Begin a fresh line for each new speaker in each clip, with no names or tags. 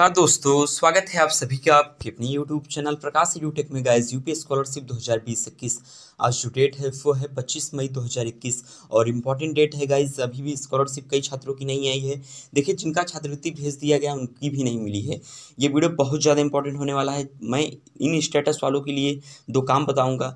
नमस्कार दोस्तों स्वागत है आप सभी का आपके अपने YouTube चैनल प्रकाश यूटेक में यू पी स्कॉलरशिप 2020 आज जो डेट है वो है 25 मई 2021 और इम्पॉर्टेंट डेट है गाइज अभी भी स्कॉलरशिप कई छात्रों की नहीं आई है देखिए जिनका छात्रवृत्ति भेज दिया गया उनकी भी नहीं मिली है ये वीडियो बहुत ज़्यादा इंपॉर्टेंट होने वाला है मैं इन स्टेटस वालों के लिए दो काम बताऊँगा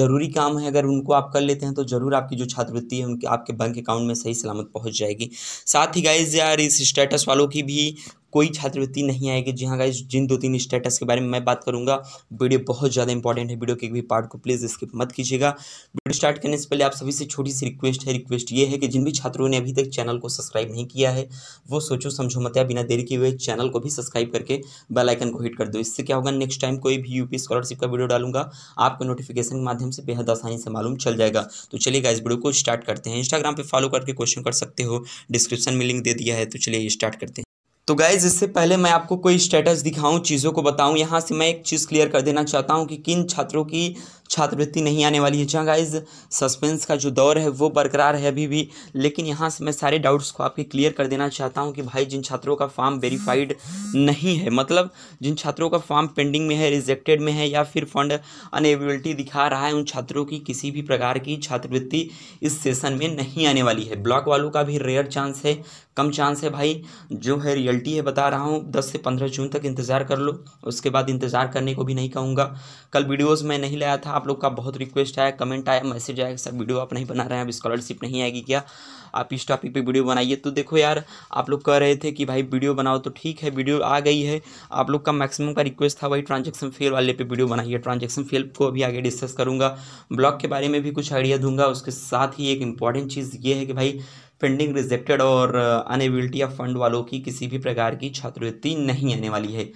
ज़रूरी काम है अगर उनको आप कर लेते हैं तो ज़रूर आपकी जो छात्रवृत्ति है उनके आपके बैंक अकाउंट में सही सलामत पहुँच जाएगी साथ ही गाइज यार इस स्टेटस वालों की भी कोई छात्रवृत्ति नहीं आएगी जी हाँ गाइज जिन दो तीन स्टेटस के बारे में मैं बात करूंगा वीडियो बहुत ज़्यादा इंपॉर्टेंट है वीडियो के भी पार्ट को प्लीज़ स्किप मत कीजिएगा वीडियो स्टार्ट करने से पहले आप सभी से छोटी सी रिक्वेस्ट है रिक्वेस्ट ये है कि जिन भी छात्रों ने अभी तक चैनल को सब्सक्राइब नहीं किया है वो सोचो समझो मत या बिना देरी के हुए चैनल को भी सब्सक्राइब करके बेलाइकन को हिट कर दो इससे क्या होगा नेक्स्ट टाइम कोई भी यूपी स्कॉलरशिप का वीडियो डालूंगा आपको नोटिफिकेशन के माध्यम से बेहद आसानी से मालूम चल जाएगा तो चलिए गाइज वीडियो को स्टार्ट करते हैं इंस्टाग्राम पर फॉलो करके क्वेश्चन कर सकते हो डिस्क्रिप्शन में लिंक दे दिया है तो चलिए स्टार्ट करते हैं तो गाइज़ इससे पहले मैं आपको कोई स्टेटस दिखाऊं चीज़ों को बताऊं यहाँ से मैं एक चीज़ क्लियर कर देना चाहता हूँ कि किन छात्रों की छात्रवृत्ति नहीं आने वाली है जहाँ गाइज सस्पेंस का जो दौर है वो बरकरार है अभी भी लेकिन यहाँ से मैं सारे डाउट्स को आपके क्लियर कर देना चाहता हूँ कि भाई जिन छात्रों का फॉर्म वेरीफाइड नहीं है मतलब जिन छात्रों का फॉर्म पेंडिंग में है रिजेक्टेड में है या फिर फंड अनएबिलिटी दिखा रहा है उन छात्रों की किसी भी प्रकार की छात्रवृत्ति इस सेशन में नहीं आने वाली है ब्लॉक वालों का भी रेयर चांस है कम चांस है भाई जो है रियल क्वालिटी है बता रहा हूँ दस से पंद्रह जून तक इंतज़ार कर लो उसके बाद इंतज़ार करने को भी नहीं कहूँगा कल वीडियोस मैं नहीं लाया था आप लोग का बहुत रिक्वेस्ट आया कमेंट आया मैसेज आया सर वीडियो आप नहीं बना रहे हैं अब स्कॉलरशिप नहीं आएगी क्या आप इस टॉपिक पे वीडियो बनाइए तो देखो यार आप लोग कह रहे थे कि भाई वीडियो बनाओ तो ठीक है वीडियो आ गई है आप लोग का मैक्सिमम का रिक्वेस्ट था वही ट्रांजेक्शन फेल वाले पर वीडियो बनाइए ट्रांजेक्शन फेल को अभी आगे डिस्कस करूँगा ब्लॉग के बारे में भी कुछ आइडिया दूंगा उसके साथ ही एक इंपॉर्टेंट चीज़ ये है कि भाई पेंडिंग रिजेक्टेड और अनएबिलिटी या फंड वालों की किसी भी प्रकार की छात्रवृत्ति नहीं आने वाली है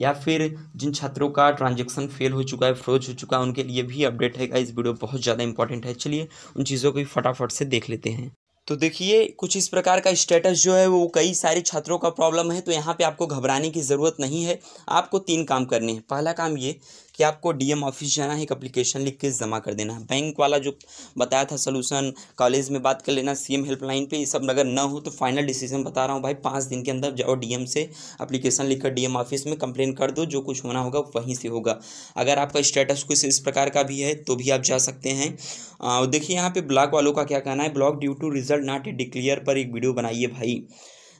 या फिर जिन छात्रों का ट्रांजेक्शन फेल हो चुका है फ्रोज हो चुका है उनके लिए भी अपडेट है इस वीडियो बहुत ज़्यादा इंपॉर्टेंट है चलिए उन चीज़ों को फटाफट से देख लेते हैं तो देखिए कुछ इस प्रकार का स्टेटस जो है वो कई सारे छात्रों का प्रॉब्लम है तो यहाँ पे आपको घबराने की ज़रूरत नहीं है आपको तीन काम करने हैं पहला काम ये कि आपको डीएम ऑफिस जाना है एक अप्लीकेशन लिख के जमा कर देना है बैंक वाला जो बताया था सोलूशन कॉलेज में बात कर लेना सीएम हेल्पलाइन पे ये सब अगर ना हो तो फाइनल डिसीजन बता रहा हूँ भाई पाँच दिन के अंदर जाओ डीएम से अप्लीकेशन लिखकर डीएम ऑफिस में कंप्लेन कर दो जो कुछ होना होगा वहीं से होगा अगर आपका स्टेटस कुछ इस प्रकार का भी है तो भी आप जा सकते हैं देखिए यहाँ पर ब्लॉक वालों का क्या कहना है block due to result not declare पर एक वीडियो बनाइए भाई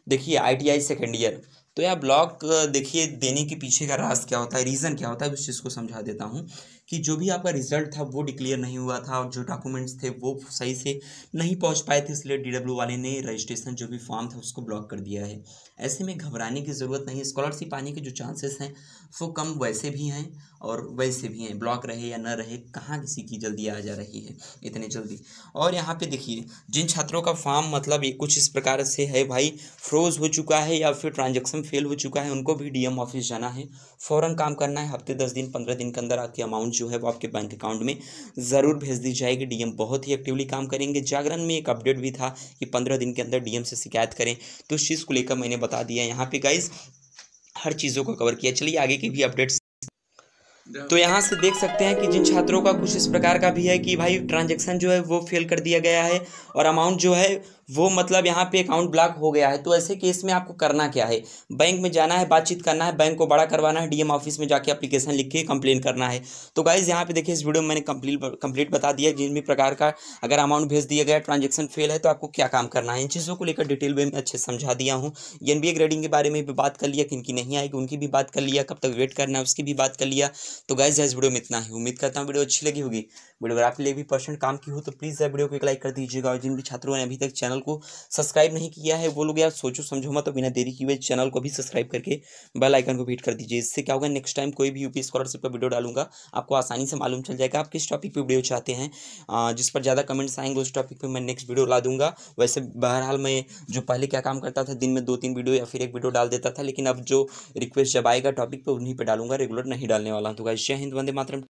देखिए I T I second year तो यह ब्लॉक देखिए देने के पीछे का राज क्या होता है रीज़न क्या होता है उस चीज़ को समझा देता हूँ कि जो भी आपका रिजल्ट था वो डिक्लेयर नहीं हुआ था और जो डॉक्यूमेंट्स थे वो सही से नहीं पहुंच पाए थे इसलिए डी वाले ने रजिस्ट्रेशन जो भी फॉर्म था उसको ब्लॉक कर दिया है ऐसे में घबराने की ज़रूरत नहीं स्कॉलरशिप आने के जो चांसेस हैं वो कम वैसे भी हैं और वैसे भी हैं ब्लॉक रहे या न रहे कहाँ किसी की जल्दी आ जा रही है इतनी जल्दी और यहाँ पर देखिए जिन छात्रों का फॉर्म मतलब ये कुछ इस प्रकार से है भाई फ्रोज हो चुका है या फिर ट्रांजेक्शन फेल हो चुका है उनको भी डी ऑफिस जाना है फ़ौरन काम करना है हफ्ते दस दिन पंद्रह दिन के अंदर आपकी अमाउंट जो है वो आपके बैंक अकाउंट में ज़रूर भेज दी जाएगी डीएम बहुत ही एक्टिवली काम करेंगे जागरण में एक अपडेट भी था कि पंद्रह दिन के अंदर डीएम से शिकायत करें तो उस चीज़ को लेकर मैंने बता दिया यहाँ पे गाइज हर चीज़ों को कवर किया चलिए आगे की भी अपडेट्स तो यहाँ से देख सकते हैं कि जिन छात्रों का कुछ इस प्रकार का भी है कि भाई ट्रांजैक्शन जो है वो फेल कर दिया गया है और अमाउंट जो है वो मतलब यहाँ पे अकाउंट ब्लॉक हो गया है तो ऐसे केस में आपको करना क्या है बैंक में जाना है बातचीत करना है बैंक को बड़ा करवाना है डीएम ऑफिस में जाके अप्लीकेशन लिख के कंप्लेन करना है तो गाइज़ यहाँ पे देखिए इस वीडियो में मैंने कंप्लीट कंप्लीट बता दिया जिन भी प्रकार का अगर अमाउंट भेज दिया गया ट्रांजेक्शन फेल है तो आपको क्या काम करना है इन चीज़ों को लेकर डिटेल में मैं अच्छे समझा दिया हूँ एन ग्रेडिंग के बारे में भी बात कर लिया किन की नहीं आएगी उनकी भी बात कर लिया कब तक वेट करना है उसकी भी बात कर लिया तो गाइज इस वीडियो में इतना ही उम्मीद करता हूँ वीडियो अच्छी लगी होगी वीडियो अगर आपके लिए भी परसेंट काम की हो तो प्लीज़ यार वीडियो को एक लाइक कर दीजिएगा और जिन भी छात्रों ने अभी तक चैनल को सब्सक्राइब नहीं किया है वो लोग यार सोचो समझो मत तो बिना देरी किए वे चैनल को भी सब्सक्राइब करके बेल आइकन को भीट कर दीजिए इससे क्या होगा नेक्स्ट टाइम कोई भी यूपी स्कॉलरशिप का वीडियो डालूंगा आपको आसानी से मालूम चल जाएगा आप किस टॉपिक पर वीडियो चाहते हैं जिस पर ज़्यादा कमेंट्स आएंगे उस टॉपिक पर मैं नेक्स्ट वीडियो ला दूंगा वैसे बहरहाल मैं जो पहले क्या काम करता था दिन में दो तीन वीडियो या फिर एक वीडियो डाल देता था लेकिन अब जो रिक्वेस्ट जब आएगा टॉपिक पर उन्हीं पर डालूंगा रेगुलर नहीं डालने वाला हूँ तो तो गाइज जय हिंद वंदे मातरम